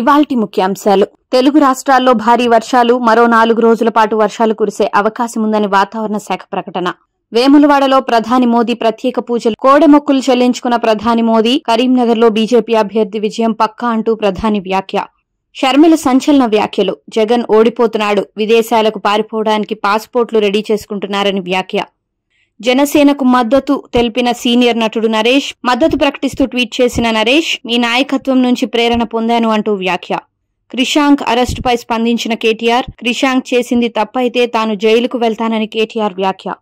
ఇవాల్టి ముఖ్యాంశాలు తెలుగు రాష్ట్రాల్లో భారీ వర్షాలు మరో నాలుగు రోజుల పాటు వర్షాలు కురిసే అవకాశముందని వాతావరణ శాఖ ప్రకటన వేములవాడలో ప్రధాని మోదీ ప్రత్యేక పూజలు మొక్కులు చెల్లించుకున్న ప్రధాని మోదీ కరీంనగర్లో బీజేపీ అభ్యర్థి విజయం పక్కా అంటూ ప్రధాని వ్యాఖ్య షర్మిల సంచలన వ్యాఖ్యలు జగన్ ఓడిపోతున్నాడు విదేశాలకు పారిపోవడానికి పాస్పోర్ట్లు రెడీ చేసుకుంటున్నారని వ్యాఖ్య జనసేనకు మద్దతు తెలిపిన సీనియర్ నటుడు నరేష్ మద్దతు ప్రకటిస్తూ ట్వీట్ చేసిన నరేష్ మీ నాయకత్వం నుంచి ప్రేరణ పొందాను అంటూ వ్యాఖ్య క్రిషాంక్ అరెస్టుపై స్పందించిన కేటీఆర్ క్రిషాంక్ చేసింది తప్పైతే తాను జైలుకు వెళ్తానని కేటీఆర్ వ్యాఖ్య